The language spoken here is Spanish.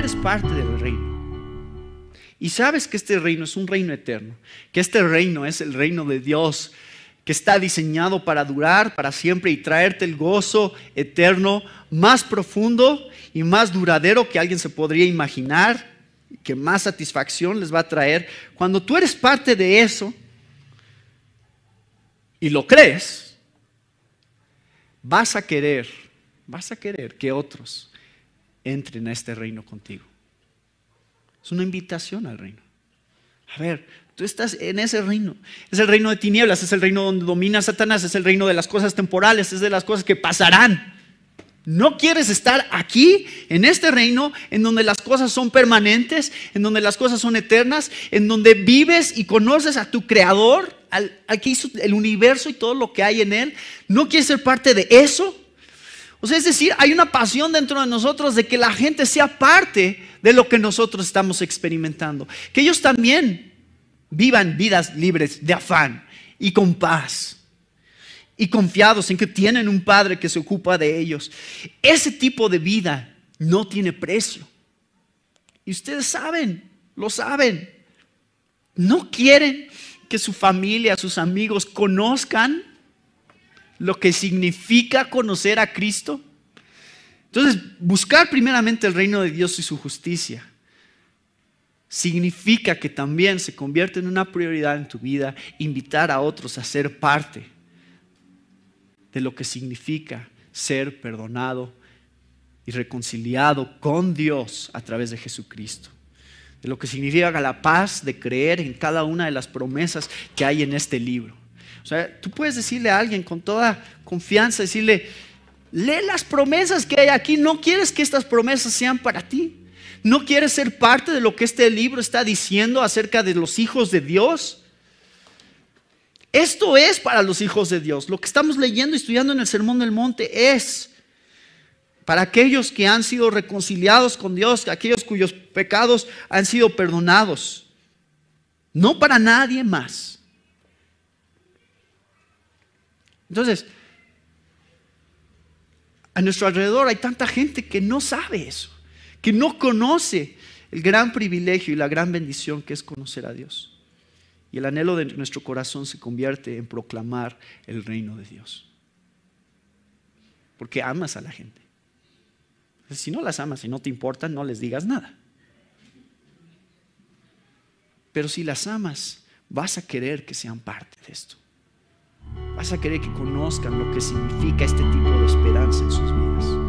eres parte del reino. Y sabes que este reino es un reino eterno, que este reino es el reino de Dios, que está diseñado para durar para siempre y traerte el gozo eterno más profundo y más duradero que alguien se podría imaginar, que más satisfacción les va a traer. Cuando tú eres parte de eso y lo crees, vas a querer, vas a querer que otros entren a este reino contigo. Es una invitación al reino. A ver, tú estás en ese reino. Es el reino de tinieblas, es el reino donde domina Satanás, es el reino de las cosas temporales, es de las cosas que pasarán. No quieres estar aquí, en este reino, en donde las cosas son permanentes, en donde las cosas son eternas, en donde vives y conoces a tu creador, al, al que hizo el universo y todo lo que hay en él. No quieres ser parte de eso. O sea, es decir, hay una pasión dentro de nosotros de que la gente sea parte de lo que nosotros estamos experimentando. Que ellos también vivan vidas libres de afán y con paz. Y confiados en que tienen un Padre que se ocupa de ellos. Ese tipo de vida no tiene precio. Y ustedes saben, lo saben. No quieren que su familia, sus amigos conozcan lo que significa conocer a Cristo? Entonces, buscar primeramente el reino de Dios y su justicia significa que también se convierte en una prioridad en tu vida invitar a otros a ser parte de lo que significa ser perdonado y reconciliado con Dios a través de Jesucristo. De lo que significa la paz de creer en cada una de las promesas que hay en este libro. O sea, tú puedes decirle a alguien con toda confianza, decirle, lee las promesas que hay aquí, no quieres que estas promesas sean para ti. ¿No quieres ser parte de lo que este libro está diciendo acerca de los hijos de Dios? Esto es para los hijos de Dios. Lo que estamos leyendo y estudiando en el Sermón del Monte es para aquellos que han sido reconciliados con Dios, aquellos cuyos pecados han sido perdonados. No para nadie más. Entonces, a nuestro alrededor hay tanta gente que no sabe eso, que no conoce el gran privilegio y la gran bendición que es conocer a Dios. Y el anhelo de nuestro corazón se convierte en proclamar el reino de Dios. Porque amas a la gente. Si no las amas y no te importan, no les digas nada. Pero si las amas, vas a querer que sean parte de esto vas a querer que conozcan lo que significa este tipo de esperanza en sus vidas.